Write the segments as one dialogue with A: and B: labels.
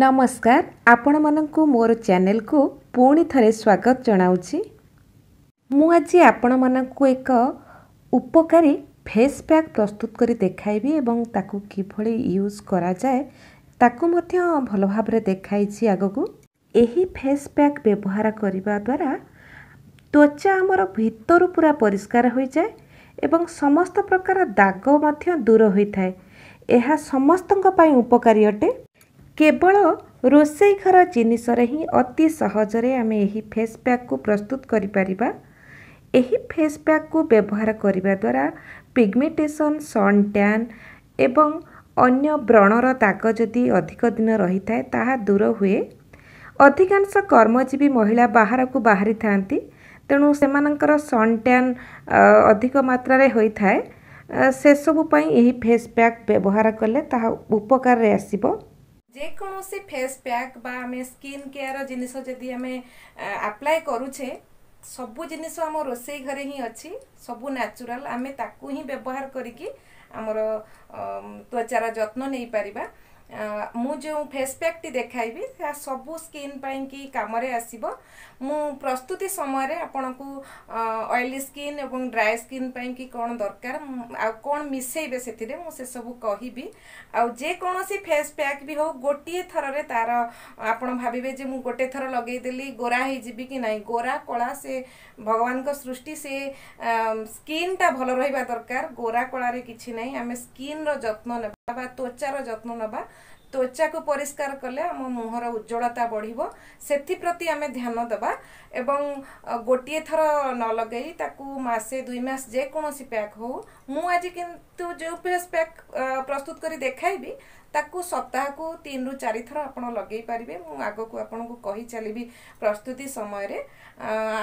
A: ନମସ୍କାର ଆପଣମାନଙ୍କୁ ମୋର ଚ୍ୟାନେଲକୁ ପୁଣି ଥରେ ସ୍ୱାଗତ ଜଣାଉଛି ମୁଁ ଆଜି ଆପଣମାନଙ୍କୁ ଏକ ଉପକାରୀ ଫେସ୍ ପ୍ୟାକ୍ ପ୍ରସ୍ତୁତ କରି ଦେଖାଇବି ଏବଂ ତାକୁ କିଭଳି ୟୁଜ୍ କରାଯାଏ ତାକୁ ମଧ୍ୟ ଭଲ ଭାବରେ ଦେଖାଇଛି ଆଗକୁ ଏହି ଫେସ୍ ପ୍ୟାକ୍ ବ୍ୟବହାର କରିବା ଦ୍ୱାରା ତ୍ୱଚା ଆମର ଭିତରୁ ପୁରା ପରିଷ୍କାର ହୋଇଯାଏ ଏବଂ ସମସ୍ତ ପ୍ରକାର ଦାଗ ମଧ୍ୟ ଦୂର ହୋଇଥାଏ ଏହା ସମସ୍ତଙ୍କ ପାଇଁ ଉପକାରୀ ଅଟେ କେବଳ ରୋଷେଇ ଘର ଜିନିଷରେ ହିଁ ଅତି ସହଜରେ ଆମେ ଏହି ଫେସ୍ ପ୍ୟାକ୍କୁ ପ୍ରସ୍ତୁତ କରିପାରିବା ଏହି ଫେସ୍ ପ୍ୟାକ୍କୁ ବ୍ୟବହାର କରିବା ଦ୍ୱାରା ପିଗମେଟେସନ୍ ସନ୍ ଟ୍ୟାନ୍ ଏବଂ ଅନ୍ୟ ବ୍ରଣର ଦାଗ ଯଦି ଅଧିକ ଦିନ ରହିଥାଏ ତାହା ଦୂର ହୁଏ ଅଧିକାଂଶ କର୍ମଜୀବୀ ମହିଳା ବାହାରକୁ ବାହାରିଥାନ୍ତି ତେଣୁ ସେମାନଙ୍କର ସନ୍ ଟ୍ୟାନ୍ ଅଧିକ ମାତ୍ରାରେ ହୋଇଥାଏ ସେସବୁ ପାଇଁ ଏହି ଫେସ୍ ପ୍ୟାକ୍ ବ୍ୟବହାର କଲେ ତାହା ଉପକାରରେ ଆସିବ যেকৌশি ফেস প্যাক বা আমি স্কিন কেয়ার জিনিস যদি আমি আপ্লাই করুছে সবু জিনিস আমার রোষেই ঘরে হি অছি সবু ন্যাচুরাল আমি তাকু হি ব্যবহার করিকি আমার ত্বচার যত্ন নেই পারিবা ମୁଁ ଯେଉଁ ଫେସ୍ ପ୍ୟାକ୍ଟି ଦେଖାଇବି ତାହା ସବୁ ସ୍କିନ୍ ପାଇଁକି କାମରେ ଆସିବ ମୁଁ ପ୍ରସ୍ତୁତି ସମୟରେ ଆପଣଙ୍କୁ ଅଏଲି ସ୍କିନ୍ ଏବଂ ଡ୍ରାଏ ସ୍କିନ୍ ପାଇଁକି କ'ଣ ଦରକାର ଆଉ କ'ଣ ମିଶାଇବେ ସେଥିରେ ମୁଁ ସେସବୁ କହିବି ଆଉ ଯେକୌଣସି ଫେସ୍ ପ୍ୟାକ୍ ବି ହେଉ ଗୋଟିଏ ଥରରେ ତା'ର ଆପଣ ଭାବିବେ ଯେ ମୁଁ ଗୋଟେ ଥର ଲଗେଇଦେଲି ଗୋରା ହେଇଯିବି କି ନାହିଁ ଗୋରା କଳା ସେ ଭଗବାନଙ୍କ ସୃଷ୍ଟି ସେ ସ୍କିନ୍ଟା ଭଲ ରହିବା ଦରକାର ଗୋରା କଳାରେ କିଛି ନାହିଁ ଆମେ ସ୍କିନ୍ର ଯତ୍ନ ନେବା ବା ତ୍ୱଚାର ଯତ୍ନ ନେବା ତ୍ୱଚାକୁ ପରିଷ୍କାର କଲେ ଆମ ମୁହଁର ଉଜ୍ଜଳତା ବଢ଼ିବ ସେଥିପ୍ରତି ଆମେ ଧ୍ୟାନ ଦେବା ଏବଂ ଗୋଟିଏ ଥର ନ ଲଗାଇ ତାକୁ ମାସେ ଦୁଇ ମାସ ଯେକୌଣସି ପ୍ୟାକ୍ ହେଉ ମୁଁ ଆଜି କିନ୍ତୁ ଯେଉଁ ଫେସ୍ ପ୍ୟାକ୍ ପ୍ରସ୍ତୁତ କରି ଦେଖାଇବି ତାକୁ ସପ୍ତାହକୁ ତିନିରୁ ଚାରିଥର ଆପଣ ଲଗାଇ ପାରିବେ ମୁଁ ଆଗକୁ ଆପଣଙ୍କୁ କହି ଚାଲିବି ପ୍ରସ୍ତୁତି ସମୟରେ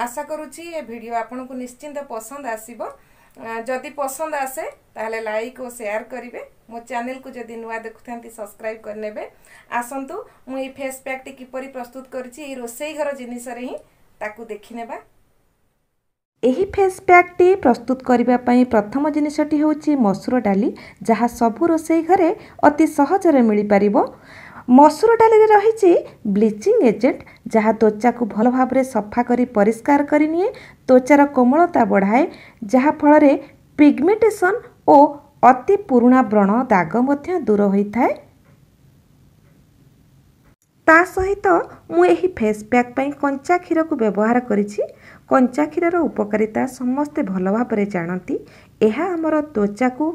A: ଆଶା କରୁଛି ଏ ଭିଡ଼ିଓ ଆପଣଙ୍କୁ ନିଶ୍ଚିନ୍ତ ପସନ୍ଦ ଆସିବ ଯଦି ପସନ୍ଦ ଆସେ ତାହେଲେ ଲାଇକ୍ ଓ ସେୟାର କରିବେ ମୋ ଚ୍ୟାନେଲକୁ ଯଦି ନୂଆ ଦେଖୁଥାନ୍ତି ସବସ୍କ୍ରାଇବ୍ କରିନେବେ ଆସନ୍ତୁ ମୁଁ ଏଇ ଫେସ୍ ପ୍ୟାକ୍ଟି କିପରି ପ୍ରସ୍ତୁତ କରିଛି ଏଇ ରୋଷେଇ ଘର ଜିନିଷରେ ହିଁ ତାକୁ ଦେଖିନେବା ଏହି ଫେସ୍ ପ୍ୟାକ୍ଟି ପ୍ରସ୍ତୁତ କରିବା ପାଇଁ ପ୍ରଥମ ଜିନିଷଟି ହେଉଛି ମସୁର ଡାଲି ଯାହା ସବୁ ରୋଷେଇ ଘରେ ଅତି ସହଜରେ ମିଳିପାରିବ ମସୁର ଡାଲିରେ ରହିଛି ବ୍ଲିଚିଂ ଏଜେଣ୍ଟ ଯାହା ତ୍ୱଚାକୁ ଭଲ ଭାବରେ ସଫା କରି ପରିଷ୍କାର କରିନିଏ ତ୍ୱଚାର କୋମଳତା ବଢ଼ାଏ ଯାହାଫଳରେ ପିଗମେଣ୍ଟେସନ୍ ଓ ଅତି ପୁରୁଣା ବ୍ରଣ ଦାଗ ମଧ୍ୟ ଦୂର ହୋଇଥାଏ ତା ସହିତ ମୁଁ ଏହି ଫେସ୍ ପ୍ୟାକ୍ ପାଇଁ କଞ୍ଚା କ୍ଷୀରକୁ ବ୍ୟବହାର କରିଛି କଞ୍ଚା କ୍ଷୀରର ଉପକାରିତା ସମସ୍ତେ ଭଲ ଭାବରେ ଜାଣନ୍ତି ଏହା ଆମର ତ୍ୱଚାକୁ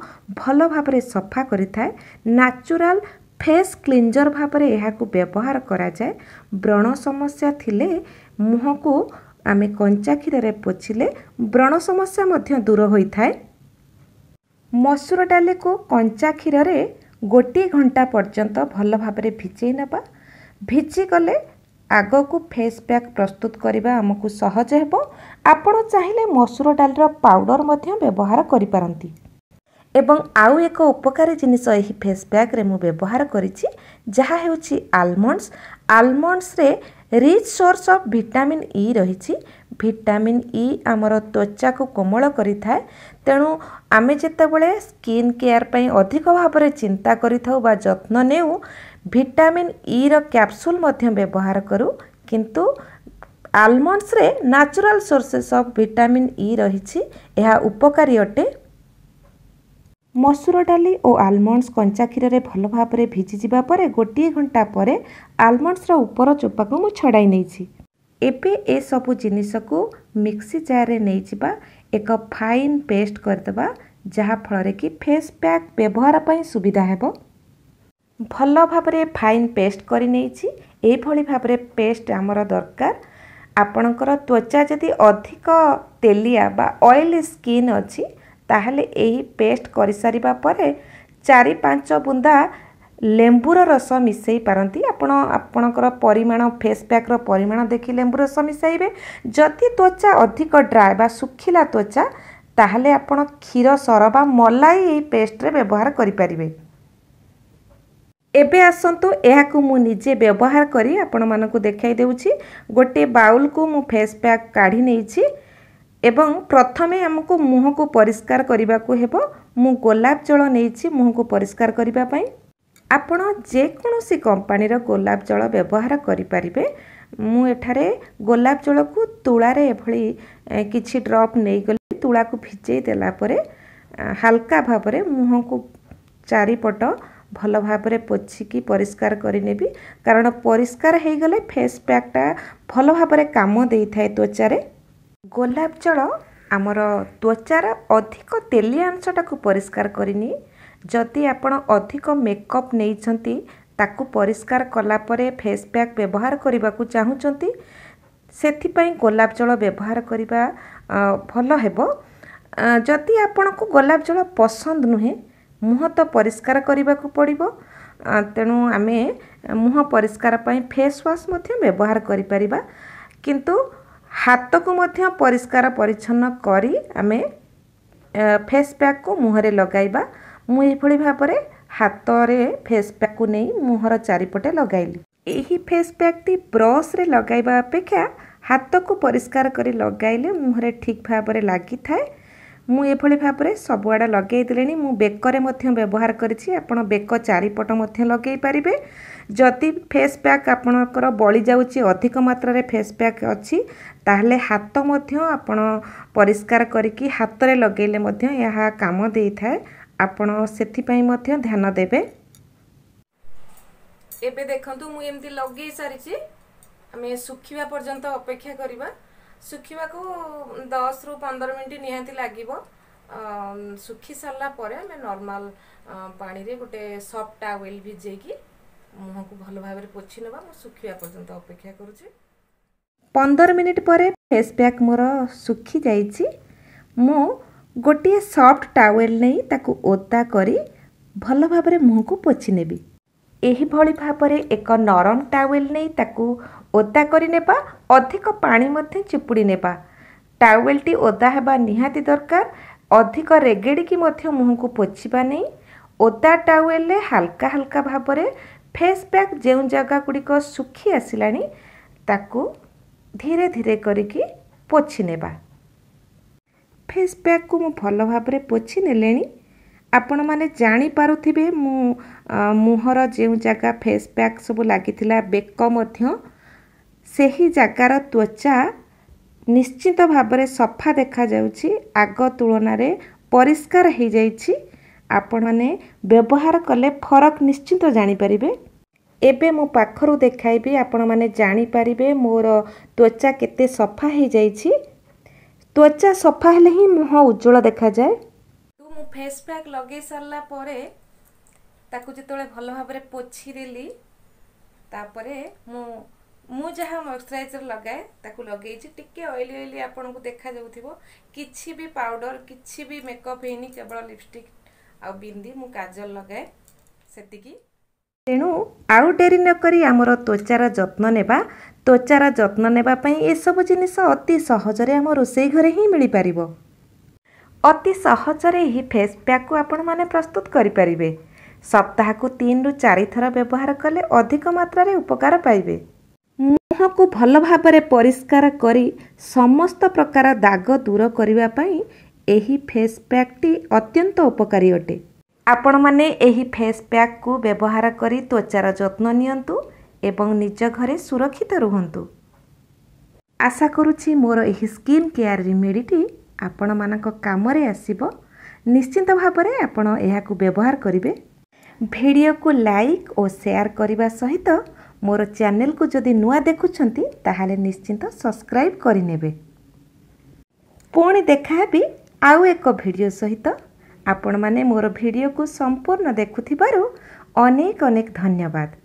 A: ଭଲ ଭାବରେ ସଫା କରିଥାଏ ନ୍ୟାଚୁରାଲ ଫେସ୍ କ୍ଲିନ୍ଜର୍ ଭାବରେ ଏହାକୁ ବ୍ୟବହାର କରାଯାଏ ବ୍ରଣ ସମସ୍ୟା ଥିଲେ ମୁହଁକୁ ଆମେ କଞ୍ଚା କ୍ଷୀରରେ ପୋଛିଲେ ବ୍ରଣ ସମସ୍ୟା ମଧ୍ୟ ଦୂର ହୋଇଥାଏ ମସୁର ଡାଲିକୁ କଞ୍ଚା କ୍ଷୀରରେ ଗୋଟିଏ ଘଣ୍ଟା ପର୍ଯ୍ୟନ୍ତ ଭଲ ଭାବରେ ଭିଜେଇ ନେବା ଭିଜିଗଲେ ଆଗକୁ ଫେସ୍ ପ୍ୟାକ୍ ପ୍ରସ୍ତୁତ କରିବା ଆମକୁ ସହଜ ହେବ ଆପଣ ଚାହିଁଲେ ମସୁର ଡାଲିର ପାଉଡ଼ର ମଧ୍ୟ ବ୍ୟବହାର କରିପାରନ୍ତି ଏବଂ ଆଉ ଏକ ଉପକାରୀ ଜିନିଷ ଏହି ଫେସ୍ ପ୍ୟାକ୍ରେ ମୁଁ ବ୍ୟବହାର କରିଛି ଯାହା ହେଉଛି ଆଲମଣ୍ଡସ୍ ଆଲମଣ୍ଡସ୍ରେ rich source of vitamin E ରହିଛି ଭିଟାମିନ୍ ଇ e ଆମର ତ୍ୱଚାକୁ କୋମଳ କରିଥାଏ ତେଣୁ ଆମେ ଯେତେବେଳେ ସ୍କିନ୍ କେୟାର ପାଇଁ ଅଧିକ ଭାବରେ ଚିନ୍ତା କରିଥାଉ ବା ଯତ୍ନ ନେଉ ଭିଟାମିନ୍ ଇର କ୍ୟାପସୁଲ୍ ମଧ୍ୟ ବ୍ୟବହାର କରୁ କିନ୍ତୁ ଆଲମଣ୍ଡସ୍ରେ natural sources of vitamin E ରହିଛି ଏହା ଉପକାରୀ ଅଟେ ମସୁର ଡାଲି ଓ ଆଲମଣ୍ଡସ୍ କଞ୍ଚା କ୍ଷୀରରେ ଭଲ ଭାବରେ ଭିଜିଯିବା ପରେ ଗୋଟିଏ ଘଣ୍ଟା ପରେ ଆଲମଣ୍ଡସ୍ର ଉପର ଚୋପାକୁ ମୁଁ ଛଡ଼ାଇ ନେଇଛି ଏବେ ଏସବୁ ଜିନିଷକୁ ମିକ୍ସି ଜାର୍ରେ ନେଇଯିବା ଏକ ଫାଇନ୍ ପେଷ୍ଟ କରିଦେବା ଯାହାଫଳରେ କି ଫେସ୍ ପ୍ୟାକ୍ ବ୍ୟବହାର ପାଇଁ ସୁବିଧା ହେବ ଭଲ ଭାବରେ ଫାଇନ୍ ପେଷ୍ଟ କରି ନେଇଛି ଏଇଭଳି ଭାବରେ ପେଷ୍ଟ ଆମର ଦରକାର ଆପଣଙ୍କର ତ୍ୱଚା ଯଦି ଅଧିକ ତେଲିଆ ବା ଅଏଲି ସ୍କିନ୍ ଅଛି ତାହେଲେ ଏହି ପେଷ୍ଟ କରିସାରିବା ପରେ ଚାରି ପାଞ୍ଚ ବୁନ୍ଦା ଲେମ୍ବୁର ରସ ମିଶାଇ ପାରନ୍ତି ଆପଣ ଆପଣଙ୍କର ପରିମାଣ ଫେସ୍ ପ୍ୟାକ୍ର ପରିମାଣ ଦେଖି ଲେମ୍ବୁ ରସ ମିଶାଇବେ ଯଦି ତ୍ୱଚା ଅଧିକ ଡ୍ରାଏ ବା ଶୁଖିଲା ତ୍ୱଚା ତାହେଲେ ଆପଣ କ୍ଷୀର ସର ବା ମଲାଇ ଏହି ପେଷ୍ଟରେ ବ୍ୟବହାର କରିପାରିବେ ଏବେ ଆସନ୍ତୁ ଏହାକୁ ମୁଁ ନିଜେ ବ୍ୟବହାର କରି ଆପଣମାନଙ୍କୁ ଦେଖାଇ ଦେଉଛି ଗୋଟିଏ ବାଉଲକୁ ମୁଁ ଫେସ୍ ପ୍ୟାକ୍ କାଢ଼ି ନେଇଛି ଏବଂ ପ୍ରଥମେ ଆମକୁ ମୁହଁକୁ ପରିଷ୍କାର କରିବାକୁ ହେବ ମୁଁ ଗୋଲାପ ଜଳ ନେଇଛି ମୁହଁକୁ ପରିଷ୍କାର କରିବା ପାଇଁ ଆପଣ ଯେକୌଣସି କମ୍ପାନୀର ଗୋଲାପ ଜଳ ବ୍ୟବହାର କରିପାରିବେ ମୁଁ ଏଠାରେ ଗୋଲାପ ଜଳକୁ ତୁଳାରେ ଏଭଳି କିଛି ଡ୍ରପ୍ ନେଇଗଲି ତୁଳାକୁ ଭିଜେଇ ଦେଲା ପରେ ହାଲକା ଭାବରେ ମୁହଁକୁ ଚାରିପଟ ଭଲ ଭାବରେ ପୋଛିକି ପରିଷ୍କାର କରିନେବି କାରଣ ପରିଷ୍କାର ହୋଇଗଲେ ଫେସ୍ ପ୍ୟାକ୍ଟା ଭଲ ଭାବରେ କାମ ଦେଇଥାଏ ତ୍ୱଚାରେ ଗୋଲାପ ଜଳ ଆମର ତ୍ଵଚାର ଅଧିକ ତେଲିଆ ଅଂଶଟାକୁ ପରିଷ୍କାର କରିନି ଯଦି ଆପଣ ଅଧିକ ମେକଅପ୍ ନେଇଛନ୍ତି ତାକୁ ପରିଷ୍କାର କଲାପରେ ଫେସ୍ ପ୍ୟାକ୍ ବ୍ୟବହାର କରିବାକୁ ଚାହୁଁଛନ୍ତି ସେଥିପାଇଁ ଗୋଲାପ ଜଳ ବ୍ୟବହାର କରିବା ଭଲ ହେବ ଯଦି ଆପଣଙ୍କୁ ଗୋଲାପ ଜଳ ପସନ୍ଦ ନୁହେଁ ମୁହଁ ତ ପରିଷ୍କାର କରିବାକୁ ପଡ଼ିବ ତେଣୁ ଆମେ ମୁହଁ ପରିଷ୍କାର ପାଇଁ ଫେସ୍ ୱାଶ୍ ମଧ୍ୟ ବ୍ୟବହାର କରିପାରିବା କିନ୍ତୁ ହାତକୁ ମଧ୍ୟ ପରିଷ୍କାର ପରିଚ୍ଛନ୍ନ କରି ଆମେ ଫେସ୍ ପ୍ୟାକ୍କୁ ମୁହଁରେ ଲଗାଇବା ମୁଁ ଏହିଭଳି ଭାବରେ ହାତରେ ଫେସ୍ ପ୍ୟାକ୍କୁ ନେଇ ମୁହଁର ଚାରିପଟେ ଲଗାଇଲି ଏହି ଫେସ୍ ପ୍ୟାକ୍ଟି ବ୍ରସ୍ରେ ଲଗାଇବା ଅପେକ୍ଷା ହାତକୁ ପରିଷ୍କାର କରି ଲଗାଇଲେ ମୁହଁରେ ଠିକ୍ ଭାବରେ ଲାଗିଥାଏ ମୁଁ ଏଭଳି ଭାବରେ ସବୁଆଡ଼େ ଲଗାଇ ଦେଲିଣି ମୁଁ ବେକରେ ମଧ୍ୟ ବ୍ୟବହାର କରିଛି ଆପଣ ବେକ ଚାରିପଟ ମଧ୍ୟ ଲଗାଇ ପାରିବେ ଯଦି ଫେସ୍ ପ୍ୟାକ୍ ଆପଣଙ୍କର ବଳିଯାଉଛି ଅଧିକ ମାତ୍ରାରେ ଫେସ୍ ପ୍ୟାକ୍ ଅଛି ତାହେଲେ ହାତ ମଧ୍ୟ ଆପଣ ପରିଷ୍କାର କରିକି ହାତରେ ଲଗାଇଲେ ମଧ୍ୟ ଏହା କାମ ଦେଇଥାଏ ଆପଣ ସେଥିପାଇଁ ମଧ୍ୟ ଧ୍ୟାନ ଦେବେ ଏବେ ଦେଖନ୍ତୁ ମୁଁ ଏମିତି ଲଗେଇ ସାରିଛି ଆମେ ଶୁଖିବା ପର୍ଯ୍ୟନ୍ତ ଅପେକ୍ଷା କରିବା ଶୁଖିବାକୁ ଦଶରୁ ପନ୍ଦର ମିନିଟ୍ ନିହାତି ଲାଗିବ ଶୁଖି ସାରିଲା ପରେ ଆମେ ନର୍ମାଲ ପାଣିରେ ଗୋଟେ ସଫ୍ଟ ଟାୱେଲ୍ ଭିଜେଇକି ମୁହଁକୁ ଭଲ ଭାବରେ ପୋଛି ନେବା ମୁଁ ଶୁଖିବା ପର୍ଯ୍ୟନ୍ତ ଅପେକ୍ଷା କରୁଛି ପନ୍ଦର ମିନିଟ୍ ପରେ ଫେସ୍ ପ୍ୟାକ୍ ମୋର ଶୁଖିଯାଇଛି ମୁଁ ଗୋଟିଏ ସଫ୍ଟ ଟାୱେଲ୍ ନେଇ ତାକୁ ଓଦା କରି ଭଲ ଭାବରେ ମୁହଁକୁ ପୋଛି ନେବି ଏହିଭଳି ଭାବରେ ଏକ ନରମ ଟାୱେଲ୍ ନେଇ ତାକୁ ଓଦା କରିନେବା ଅଧିକ ପାଣି ମଧ୍ୟ ଚିପୁଡ଼ି ନେବା ଟାୱେଲ୍ଟି ଓଦା ହେବା ନିହାତି ଦରକାର ଅଧିକ ରେଗେଡ଼ିକି ମଧ୍ୟ ମୁହଁକୁ ପୋଛିବା ନେଇ ଓଦା ଟାୱେଲ୍ରେ ହାଲକା ହାଲକା ଭାବରେ ଫେସ୍ ପ୍ୟାକ୍ ଯେଉଁ ଜାଗା ଗୁଡ଼ିକ ଶୁଖି ଆସିଲାଣି ତାକୁ ଧୀରେ ଧୀରେ କରିକି ପୋଛି ନେବା ଫେସ୍ ପ୍ୟାକ୍କୁ ମୁଁ ଭଲ ଭାବରେ ପୋଛି ନେଲେଣି ଆପଣମାନେ ଜାଣିପାରୁଥିବେ ମୁଁ ମୁହଁର ଯେଉଁ ଜାଗା ଫେସ୍ ପ୍ୟାକ୍ ସବୁ ଲାଗିଥିଲା ବେକ ମଧ୍ୟ ସେହି ଜାଗାର ତ୍ୱଚା ନିଶ୍ଚିତ ଭାବରେ ସଫା ଦେଖାଯାଉଛି ଆଗ ତୁଳନାରେ ପରିଷ୍କାର ହୋଇଯାଇଛି ଆପଣମାନେ ବ୍ୟବହାର କଲେ ଫରକ ନିଶ୍ଚିତ ଜାଣିପାରିବେ ଏବେ ମୁଁ ପାଖରୁ ଦେଖାଇବି ଆପଣମାନେ ଜାଣିପାରିବେ ମୋର ତ୍ୱଚା କେତେ ସଫା ହୋଇଯାଇଛି ତ୍ୱଚା ସଫା ହେଲେ ହିଁ ମୁହଁ ଉଜ୍ଜଳ ଦେଖାଯାଏ ତ ମୁଁ ଫେସ୍ ପ୍ୟାକ୍ ଲଗାଇ ସାରିଲା ପରେ ତାକୁ ଯେତେବେଳେ ଭଲ ଭାବରେ ପୋଛିଦେଲି ତାପରେ ମୁଁ ମୁଁ ଯାହା ମଏଶ୍ଚରାଇଜର୍ ଲଗାଏ ତାକୁ ଲଗେଇଛି ଟିକେ ଅଏଲି ଅଏଲି ଆପଣଙ୍କୁ ଦେଖାଯାଉଥିବ କିଛି ବି ପାଉଡ଼ର କିଛି ବି ମେକଅପ୍ ହେଇନି କେବଳ ଲିପଷ୍ଟିକ୍ ଆଉ ବିନ୍ଦି ମୁଁ କାଜଲ ଲଗାଏ ସେତିକି ତେଣୁ ଆଉ ଡେରି ନକରି ଆମର ତ୍ୱଚାର ଯତ୍ନ ନେବା ତ୍ୱଚାର ଯତ୍ନ ନେବା ପାଇଁ ଏସବୁ ଜିନିଷ ଅତି ସହଜରେ ଆମ ରୋଷେଇ ଘରେ ହିଁ ମିଳିପାରିବ ଅତି ସହଜରେ ଏହି ଫେସ୍ ପ୍ୟାକ୍କୁ ଆପଣମାନେ ପ୍ରସ୍ତୁତ କରିପାରିବେ ସପ୍ତାହକୁ ତିନିରୁ ଚାରିଥର ବ୍ୟବହାର କଲେ ଅଧିକ ମାତ୍ରାରେ ଉପକାର ପାଇବେ ମୁହଁକୁ ଭଲ ଭାବରେ ପରିଷ୍କାର କରି ସମସ୍ତ ପ୍ରକାର ଦାଗ ଦୂର କରିବା ପାଇଁ ଏହି ଫେସ୍ ପ୍ୟାକ୍ଟି ଅତ୍ୟନ୍ତ ଉପକାରୀ ଅଟେ ଆପଣମାନେ ଏହି ଫେସ୍ ପ୍ୟାକ୍କୁ ବ୍ୟବହାର କରି ତ୍ୱଚାର ଯତ୍ନ ନିଅନ୍ତୁ ଏବଂ ନିଜ ଘରେ ସୁରକ୍ଷିତ ରୁହନ୍ତୁ ଆଶା କରୁଛି ମୋର ଏହି ସ୍କିନ୍ କେୟାର ରିମେଡ଼ିଟି ଆପଣମାନଙ୍କ କାମରେ ଆସିବ ନିଶ୍ଚିନ୍ତ ଭାବରେ ଆପଣ ଏହାକୁ ବ୍ୟବହାର କରିବେ ଭିଡ଼ିଓକୁ ଲାଇକ୍ ଓ ସେୟାର କରିବା ସହିତ ମୋର ଚ୍ୟାନେଲକୁ ଯଦି ନୂଆ ଦେଖୁଛନ୍ତି ତାହେଲେ ନିଶ୍ଚିନ୍ତ ସବସ୍କ୍ରାଇବ୍ କରିନେବେ ପୁଣି ଦେଖା ହେବି ଆଉ ଏକ ଭିଡ଼ିଓ ସହିତ ଆପଣମାନେ ମୋର ଭିଡ଼ିଓକୁ ସମ୍ପୂର୍ଣ୍ଣ ଦେଖୁଥିବାରୁ ଅନେକ ଅନେକ ଧନ୍ୟବାଦ